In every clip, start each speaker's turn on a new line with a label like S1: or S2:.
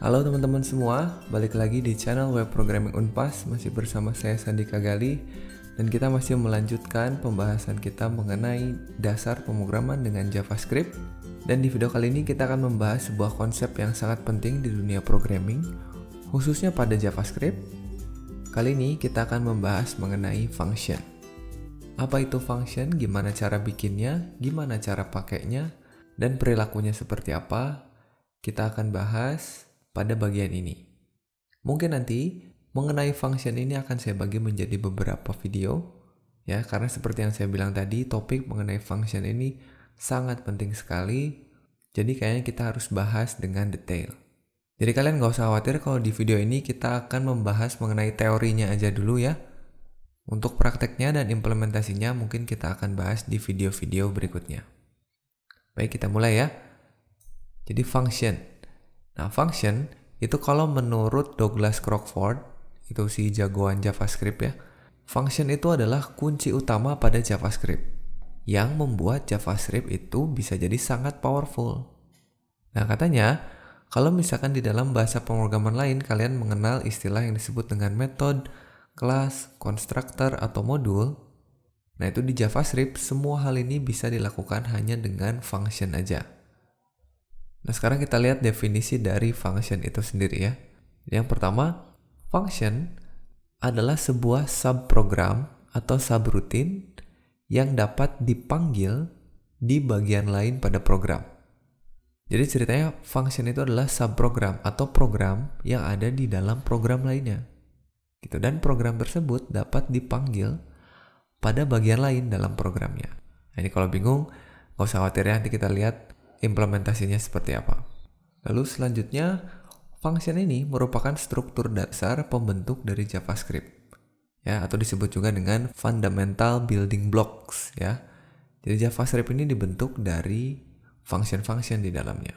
S1: Halo teman-teman semua, balik lagi di channel Web Programming Unpas masih bersama saya Sandi Gali dan kita masih melanjutkan pembahasan kita mengenai dasar pemrograman dengan JavaScript dan di video kali ini kita akan membahas sebuah konsep yang sangat penting di dunia programming khususnya pada JavaScript. Kali ini kita akan membahas mengenai function. Apa itu function, gimana cara bikinnya, gimana cara pakainya, dan perilakunya seperti apa? Kita akan bahas pada bagian ini. Mungkin nanti mengenai function ini akan saya bagi menjadi beberapa video ya karena seperti yang saya bilang tadi topik mengenai function ini sangat penting sekali jadi kayaknya kita harus bahas dengan detail. Jadi kalian nggak usah khawatir kalau di video ini kita akan membahas mengenai teorinya aja dulu ya. Untuk prakteknya dan implementasinya mungkin kita akan bahas di video-video berikutnya. Baik kita mulai ya. Jadi function. Nah, function itu kalau menurut Douglas Crockford, itu si jagoan JavaScript ya, function itu adalah kunci utama pada JavaScript yang membuat JavaScript itu bisa jadi sangat powerful. Nah, katanya kalau misalkan di dalam bahasa pemrograman lain kalian mengenal istilah yang disebut dengan method, class, constructor, atau modul, nah itu di JavaScript semua hal ini bisa dilakukan hanya dengan function aja. Nah sekarang kita lihat definisi dari function itu sendiri ya. Yang pertama, function adalah sebuah subprogram atau subroutine yang dapat dipanggil di bagian lain pada program. Jadi ceritanya function itu adalah subprogram atau program yang ada di dalam program lainnya. Gitu dan program tersebut dapat dipanggil pada bagian lain dalam programnya. Nah, ini kalau bingung, nggak usah khawatir ya nanti kita lihat implementasinya seperti apa. Lalu selanjutnya, function ini merupakan struktur dasar pembentuk dari JavaScript. Ya, atau disebut juga dengan fundamental building blocks ya. Jadi JavaScript ini dibentuk dari function-function di dalamnya.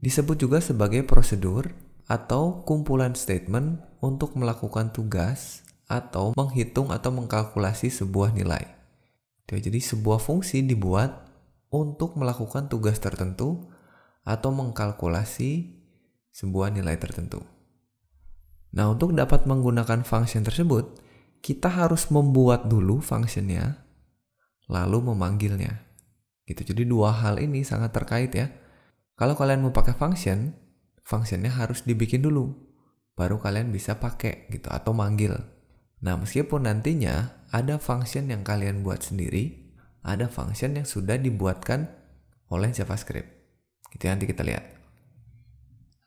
S1: Disebut juga sebagai prosedur atau kumpulan statement untuk melakukan tugas atau menghitung atau mengkalkulasi sebuah nilai. Jadi sebuah fungsi dibuat untuk melakukan tugas tertentu atau mengkalkulasi sebuah nilai tertentu. Nah, untuk dapat menggunakan function tersebut, kita harus membuat dulu functionnya, lalu memanggilnya. Gitu. Jadi dua hal ini sangat terkait ya. Kalau kalian mau pakai function, functionnya harus dibikin dulu, baru kalian bisa pakai gitu atau manggil. Nah, meskipun nantinya ada function yang kalian buat sendiri, ada function yang sudah dibuatkan oleh JavaScript. Itu ya, nanti kita lihat.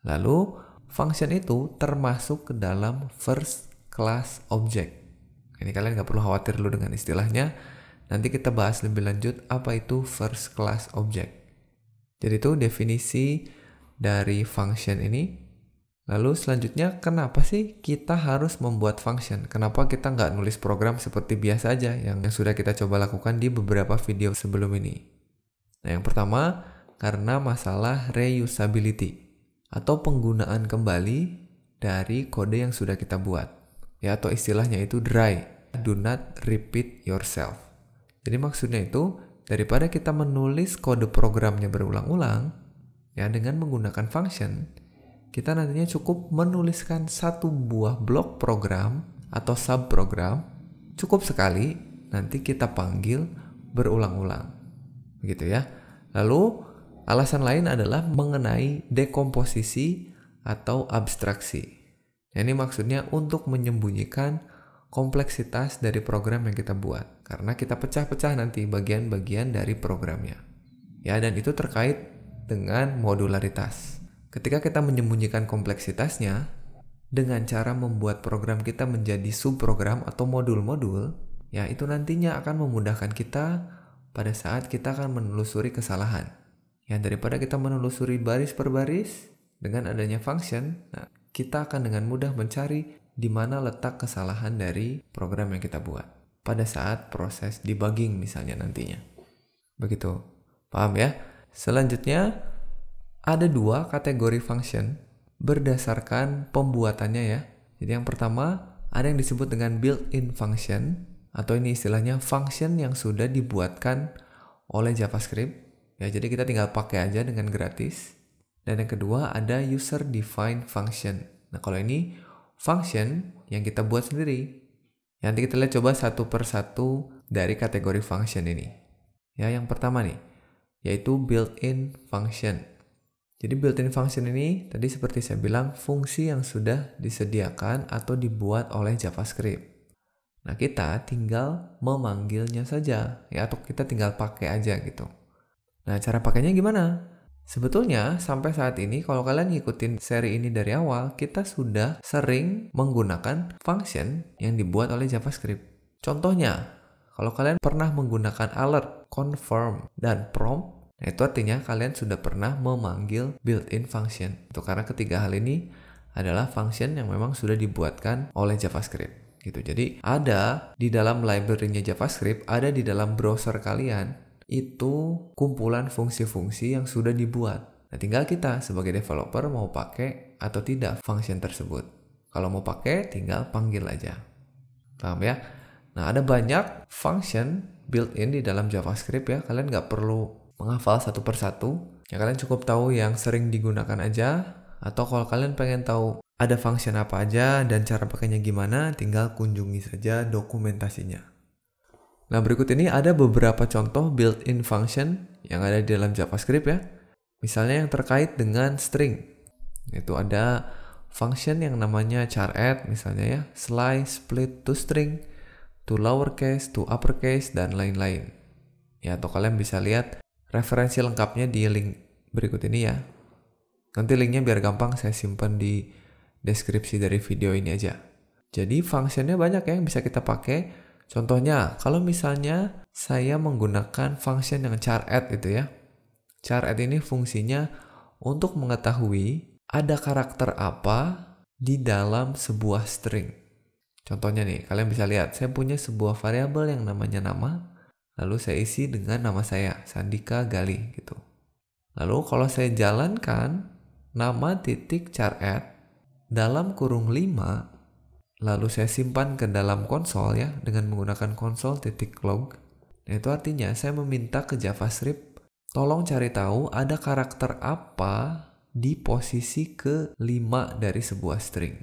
S1: Lalu function itu termasuk ke dalam first class object. Ini kalian nggak perlu khawatir dulu dengan istilahnya. Nanti kita bahas lebih lanjut apa itu first class object. Jadi itu definisi dari function ini Lalu selanjutnya, kenapa sih kita harus membuat function? Kenapa kita nggak nulis program seperti biasa aja yang sudah kita coba lakukan di beberapa video sebelum ini? Nah, yang pertama, karena masalah reusability atau penggunaan kembali dari kode yang sudah kita buat. Ya, atau istilahnya itu dry. Do not repeat yourself. Jadi maksudnya itu, daripada kita menulis kode programnya berulang-ulang, ya dengan menggunakan function, kita nantinya cukup menuliskan satu buah blok program atau subprogram cukup sekali nanti kita panggil berulang-ulang gitu ya lalu alasan lain adalah mengenai dekomposisi atau abstraksi ini maksudnya untuk menyembunyikan kompleksitas dari program yang kita buat karena kita pecah-pecah nanti bagian-bagian dari programnya ya dan itu terkait dengan modularitas Ketika kita menyembunyikan kompleksitasnya dengan cara membuat program kita menjadi subprogram atau modul-modul, ya itu nantinya akan memudahkan kita pada saat kita akan menelusuri kesalahan. Ya daripada kita menelusuri baris per baris dengan adanya function, nah, kita akan dengan mudah mencari di mana letak kesalahan dari program yang kita buat pada saat proses debugging misalnya nantinya. Begitu. Paham ya? Selanjutnya, ada dua kategori function berdasarkan pembuatannya ya. Jadi yang pertama ada yang disebut dengan built-in function atau ini istilahnya function yang sudah dibuatkan oleh JavaScript. Ya, jadi kita tinggal pakai aja dengan gratis. Dan yang kedua ada user defined function. Nah, kalau ini function yang kita buat sendiri. Ya, nanti kita lihat coba satu per satu dari kategori function ini. Ya, yang pertama nih, yaitu built-in function. Jadi built-in function ini tadi seperti saya bilang fungsi yang sudah disediakan atau dibuat oleh JavaScript. Nah kita tinggal memanggilnya saja ya atau kita tinggal pakai aja gitu. Nah cara pakainya gimana? Sebetulnya sampai saat ini kalau kalian ngikutin seri ini dari awal kita sudah sering menggunakan function yang dibuat oleh JavaScript. Contohnya kalau kalian pernah menggunakan alert, confirm, dan prompt itu artinya kalian sudah pernah memanggil built-in function. Itu karena ketiga hal ini adalah function yang memang sudah dibuatkan oleh JavaScript gitu. Jadi ada di dalam library-nya JavaScript, ada di dalam browser kalian itu kumpulan fungsi-fungsi yang sudah dibuat. Nah, tinggal kita sebagai developer mau pakai atau tidak function tersebut. Kalau mau pakai tinggal panggil aja. Paham ya? Nah, ada banyak function built-in di dalam JavaScript ya. Kalian nggak perlu menghafal satu persatu. Ya kalian cukup tahu yang sering digunakan aja atau kalau kalian pengen tahu ada function apa aja dan cara pakainya gimana, tinggal kunjungi saja dokumentasinya. Nah, berikut ini ada beberapa contoh built-in function yang ada di dalam JavaScript ya. Misalnya yang terkait dengan string. Itu ada function yang namanya char add misalnya ya, slice, split to string, to lowercase, to uppercase, dan lain-lain. Ya, atau kalian bisa lihat referensi lengkapnya di link berikut ini ya. Nanti linknya biar gampang saya simpan di deskripsi dari video ini aja. Jadi fungsinya banyak ya yang bisa kita pakai. Contohnya, kalau misalnya saya menggunakan function yang char add itu ya. Char add ini fungsinya untuk mengetahui ada karakter apa di dalam sebuah string. Contohnya nih, kalian bisa lihat, saya punya sebuah variabel yang namanya nama. Lalu saya isi dengan nama saya, Sandika Gali gitu. Lalu kalau saya jalankan nama titik char at dalam kurung 5 lalu saya simpan ke dalam konsol ya dengan menggunakan konsol titik log. Nah, itu artinya saya meminta ke JavaScript tolong cari tahu ada karakter apa di posisi ke-5 dari sebuah string.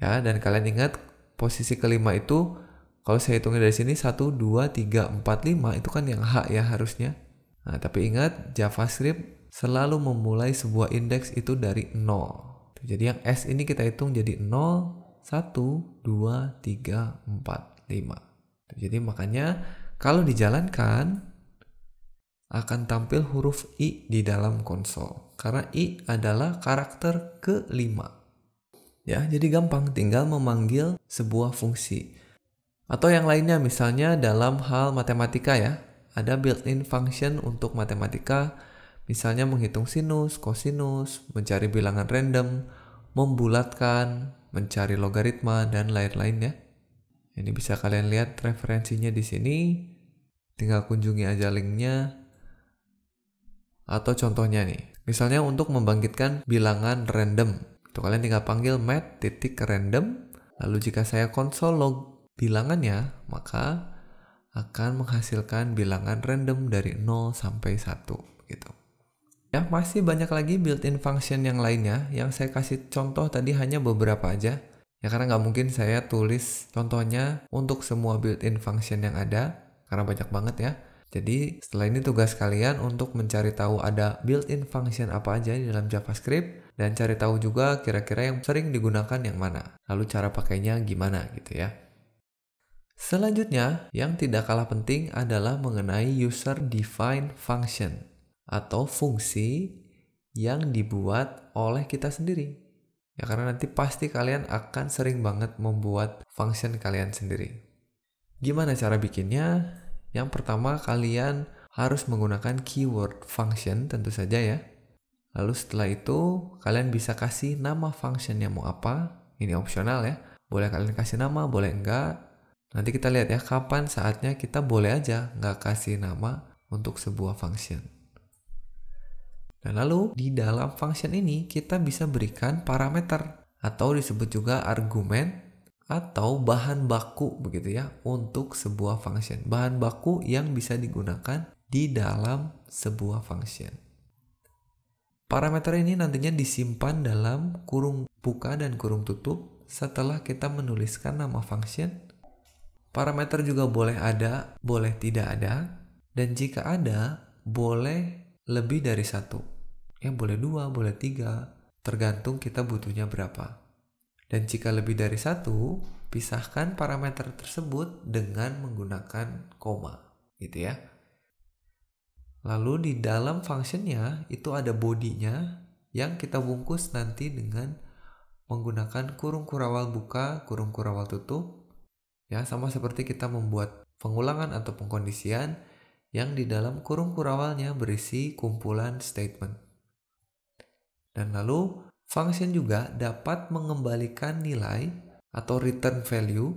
S1: Ya, dan kalian ingat posisi kelima itu kalau saya hitungnya dari sini 1, 2, 3, 4, 5 itu kan yang H ya harusnya. Nah, tapi ingat JavaScript selalu memulai sebuah indeks itu dari 0. Jadi yang S ini kita hitung jadi 0, 1, 2, 3, 4, 5. Jadi makanya kalau dijalankan akan tampil huruf I di dalam konsol karena I adalah karakter kelima. Ya, jadi gampang tinggal memanggil sebuah fungsi. Atau yang lainnya misalnya dalam hal matematika ya, ada built-in function untuk matematika, misalnya menghitung sinus, kosinus, mencari bilangan random, membulatkan, mencari logaritma, dan lain lainnya Ini bisa kalian lihat referensinya di sini, tinggal kunjungi aja linknya, atau contohnya nih. Misalnya untuk membangkitkan bilangan random. Itu kalian tinggal panggil mat random. Lalu jika saya console log bilangannya, maka akan menghasilkan bilangan random dari 0 sampai 1 gitu. Ya, masih banyak lagi built-in function yang lainnya yang saya kasih contoh tadi hanya beberapa aja. Ya karena nggak mungkin saya tulis contohnya untuk semua built-in function yang ada karena banyak banget ya. Jadi setelah ini tugas kalian untuk mencari tahu ada built-in function apa aja di dalam JavaScript dan cari tahu juga kira-kira yang sering digunakan yang mana. Lalu cara pakainya gimana gitu ya. Selanjutnya, yang tidak kalah penting adalah mengenai user-defined function atau fungsi yang dibuat oleh kita sendiri. Ya karena nanti pasti kalian akan sering banget membuat function kalian sendiri. Gimana cara bikinnya? Yang pertama kalian harus menggunakan keyword function tentu saja ya. Lalu setelah itu kalian bisa kasih nama functionnya mau apa. Ini opsional ya. Boleh kalian kasih nama, boleh enggak Nanti kita lihat ya, kapan saatnya kita boleh aja nggak kasih nama untuk sebuah function. Nah, lalu di dalam function ini kita bisa berikan parameter atau disebut juga argumen atau bahan baku begitu ya untuk sebuah function. Bahan baku yang bisa digunakan di dalam sebuah function. Parameter ini nantinya disimpan dalam kurung buka dan kurung tutup setelah kita menuliskan nama function Parameter juga boleh ada, boleh tidak ada, dan jika ada, boleh lebih dari satu. Ya boleh dua, boleh tiga, tergantung kita butuhnya berapa. Dan jika lebih dari satu, pisahkan parameter tersebut dengan menggunakan koma, gitu ya. Lalu di dalam functionnya itu ada bodinya yang kita bungkus nanti dengan menggunakan kurung kurawal buka, kurung kurawal tutup, Ya, sama seperti kita membuat pengulangan atau pengkondisian yang di dalam kurung kurawalnya berisi kumpulan statement. Dan lalu, function juga dapat mengembalikan nilai atau return value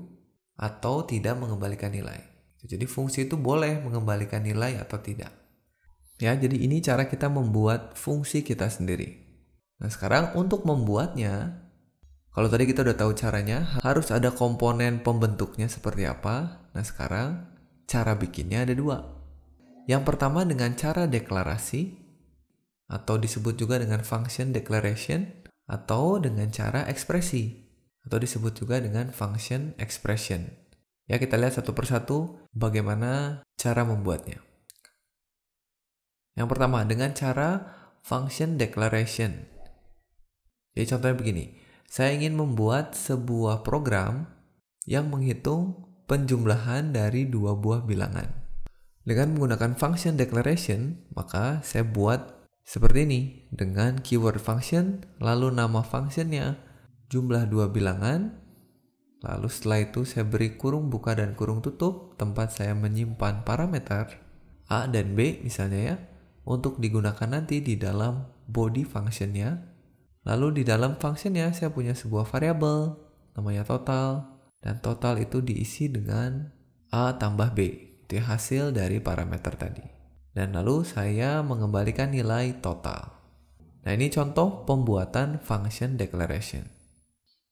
S1: atau tidak mengembalikan nilai. Jadi fungsi itu boleh mengembalikan nilai atau tidak. Ya, jadi ini cara kita membuat fungsi kita sendiri. Nah, sekarang untuk membuatnya, kalau tadi kita udah tahu caranya, harus ada komponen pembentuknya seperti apa. Nah sekarang, cara bikinnya ada dua. Yang pertama dengan cara deklarasi, atau disebut juga dengan function declaration, atau dengan cara ekspresi, atau disebut juga dengan function expression. Ya kita lihat satu persatu bagaimana cara membuatnya. Yang pertama dengan cara function declaration. Jadi ya, contohnya begini, saya ingin membuat sebuah program yang menghitung penjumlahan dari dua buah bilangan. Dengan menggunakan function declaration, maka saya buat seperti ini dengan keyword function, lalu nama functionnya, jumlah dua bilangan, lalu setelah itu saya beri kurung buka dan kurung tutup tempat saya menyimpan parameter A dan B misalnya ya, untuk digunakan nanti di dalam body functionnya Lalu di dalam functionnya saya punya sebuah variabel namanya total dan total itu diisi dengan A tambah B itu ya, hasil dari parameter tadi. Dan lalu saya mengembalikan nilai total. Nah ini contoh pembuatan function declaration.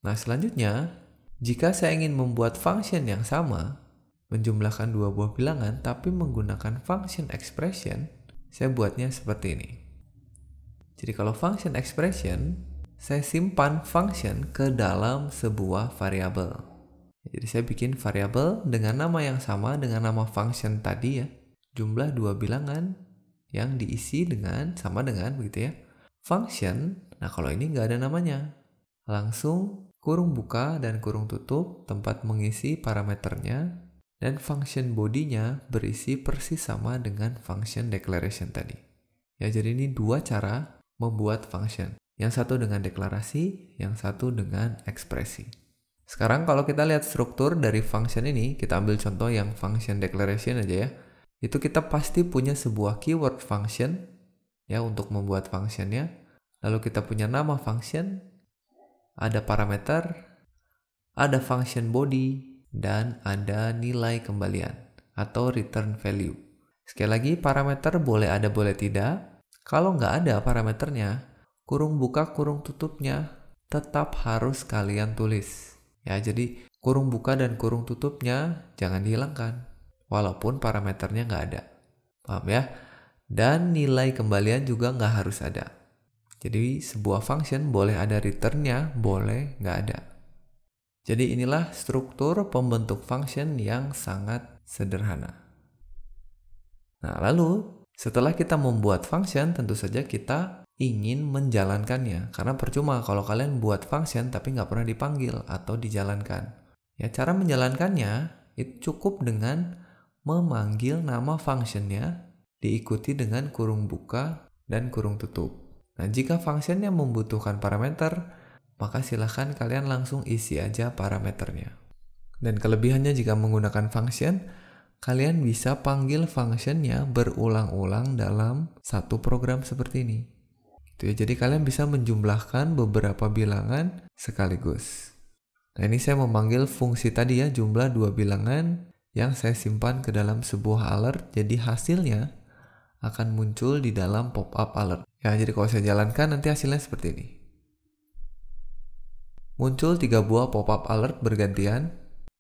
S1: Nah selanjutnya, jika saya ingin membuat function yang sama, menjumlahkan dua buah bilangan tapi menggunakan function expression, saya buatnya seperti ini. Jadi kalau function expression, saya simpan function ke dalam sebuah variabel. Jadi saya bikin variabel dengan nama yang sama dengan nama function tadi ya. Jumlah dua bilangan yang diisi dengan sama dengan begitu ya. Function, nah kalau ini nggak ada namanya. Langsung kurung buka dan kurung tutup tempat mengisi parameternya dan function bodinya berisi persis sama dengan function declaration tadi. Ya jadi ini dua cara membuat function. Yang satu dengan deklarasi, yang satu dengan ekspresi. Sekarang kalau kita lihat struktur dari function ini, kita ambil contoh yang function declaration aja ya. Itu kita pasti punya sebuah keyword function ya untuk membuat functionnya. Lalu kita punya nama function, ada parameter, ada function body, dan ada nilai kembalian atau return value. Sekali lagi, parameter boleh ada boleh tidak, kalau nggak ada parameternya, kurung buka kurung tutupnya tetap harus kalian tulis. Ya, jadi kurung buka dan kurung tutupnya jangan dihilangkan, walaupun parameternya nggak ada. Paham ya? Dan nilai kembalian juga nggak harus ada. Jadi sebuah function boleh ada returnnya, boleh nggak ada. Jadi inilah struktur pembentuk function yang sangat sederhana. Nah, lalu setelah kita membuat function, tentu saja kita ingin menjalankannya. Karena percuma kalau kalian buat function tapi nggak pernah dipanggil atau dijalankan. Ya, cara menjalankannya itu cukup dengan memanggil nama functionnya diikuti dengan kurung buka dan kurung tutup. Nah, jika functionnya membutuhkan parameter, maka silahkan kalian langsung isi aja parameternya. Dan kelebihannya jika menggunakan function, kalian bisa panggil functionnya berulang-ulang dalam satu program seperti ini. Gitu ya, jadi kalian bisa menjumlahkan beberapa bilangan sekaligus. Nah ini saya memanggil fungsi tadi ya, jumlah dua bilangan yang saya simpan ke dalam sebuah alert, jadi hasilnya akan muncul di dalam pop-up alert. Ya, jadi kalau saya jalankan nanti hasilnya seperti ini. Muncul tiga buah pop-up alert bergantian.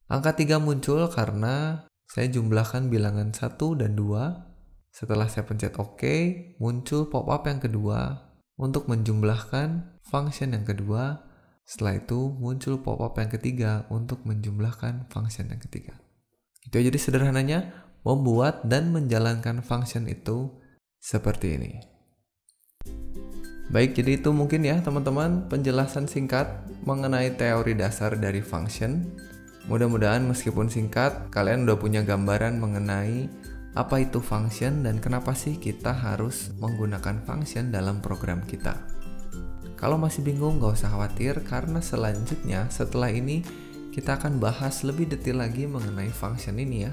S1: Angka 3 muncul karena saya jumlahkan bilangan 1 dan 2. Setelah saya pencet OK, muncul pop-up yang kedua untuk menjumlahkan function yang kedua. Setelah itu muncul pop-up yang ketiga untuk menjumlahkan function yang ketiga. Itu aja jadi sederhananya membuat dan menjalankan function itu seperti ini. Baik, jadi itu mungkin ya teman-teman penjelasan singkat mengenai teori dasar dari function. Mudah-mudahan meskipun singkat, kalian udah punya gambaran mengenai apa itu function dan kenapa sih kita harus menggunakan function dalam program kita. Kalau masih bingung, gak usah khawatir karena selanjutnya setelah ini kita akan bahas lebih detail lagi mengenai function ini ya.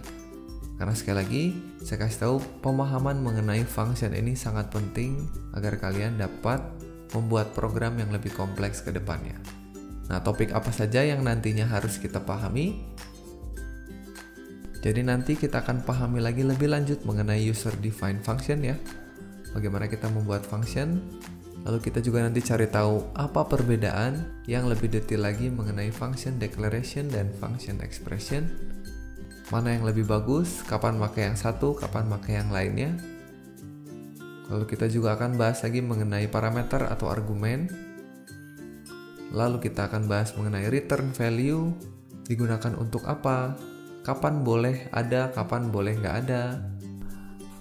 S1: Karena sekali lagi, saya kasih tahu pemahaman mengenai function ini sangat penting agar kalian dapat membuat program yang lebih kompleks ke depannya. Nah, topik apa saja yang nantinya harus kita pahami? Jadi nanti kita akan pahami lagi lebih lanjut mengenai user defined function ya. Bagaimana kita membuat function? Lalu kita juga nanti cari tahu apa perbedaan yang lebih detail lagi mengenai function declaration dan function expression. Mana yang lebih bagus, kapan pakai yang satu, kapan pakai yang lainnya. Lalu kita juga akan bahas lagi mengenai parameter atau argumen Lalu kita akan bahas mengenai return value, digunakan untuk apa, kapan boleh ada, kapan boleh nggak ada.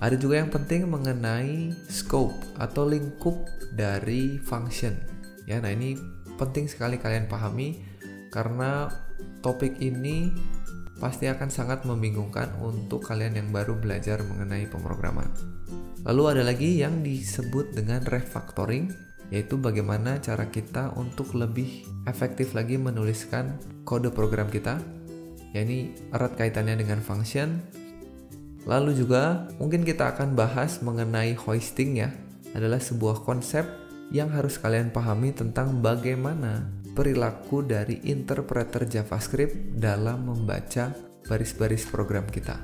S1: Ada juga yang penting mengenai scope atau lingkup dari function. Ya, nah ini penting sekali kalian pahami karena topik ini pasti akan sangat membingungkan untuk kalian yang baru belajar mengenai pemrograman. Lalu ada lagi yang disebut dengan refactoring yaitu bagaimana cara kita untuk lebih efektif lagi menuliskan kode program kita, yakni erat kaitannya dengan function. Lalu juga mungkin kita akan bahas mengenai hoisting ya, adalah sebuah konsep yang harus kalian pahami tentang bagaimana perilaku dari interpreter JavaScript dalam membaca baris-baris program kita.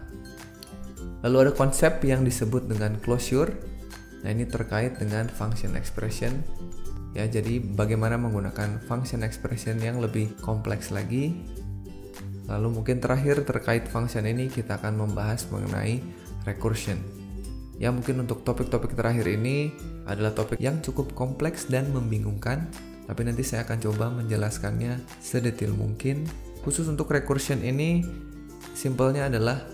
S1: Lalu ada konsep yang disebut dengan closure, Nah, ini terkait dengan function expression. Ya, jadi bagaimana menggunakan function expression yang lebih kompleks lagi. Lalu mungkin terakhir terkait function ini kita akan membahas mengenai recursion. Ya, mungkin untuk topik-topik terakhir ini adalah topik yang cukup kompleks dan membingungkan, tapi nanti saya akan coba menjelaskannya sedetil mungkin. Khusus untuk recursion ini, simpelnya adalah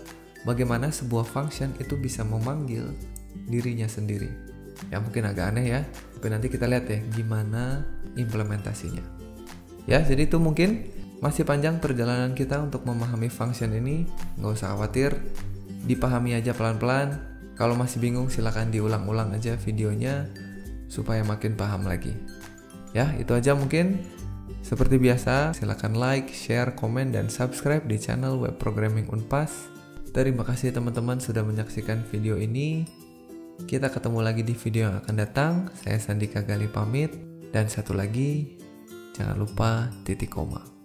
S1: bagaimana sebuah function itu bisa memanggil dirinya sendiri. Ya mungkin agak aneh ya, tapi nanti kita lihat ya gimana implementasinya. Ya, jadi itu mungkin masih panjang perjalanan kita untuk memahami function ini, nggak usah khawatir, dipahami aja pelan-pelan. Kalau masih bingung silahkan diulang-ulang aja videonya supaya makin paham lagi. Ya, itu aja mungkin. Seperti biasa, silahkan like, share, komen, dan subscribe di channel Web Programming Unpas. Terima kasih teman-teman sudah menyaksikan video ini. Kita ketemu lagi di video yang akan datang. Saya Sandika Gali pamit. Dan satu lagi, jangan lupa titik koma.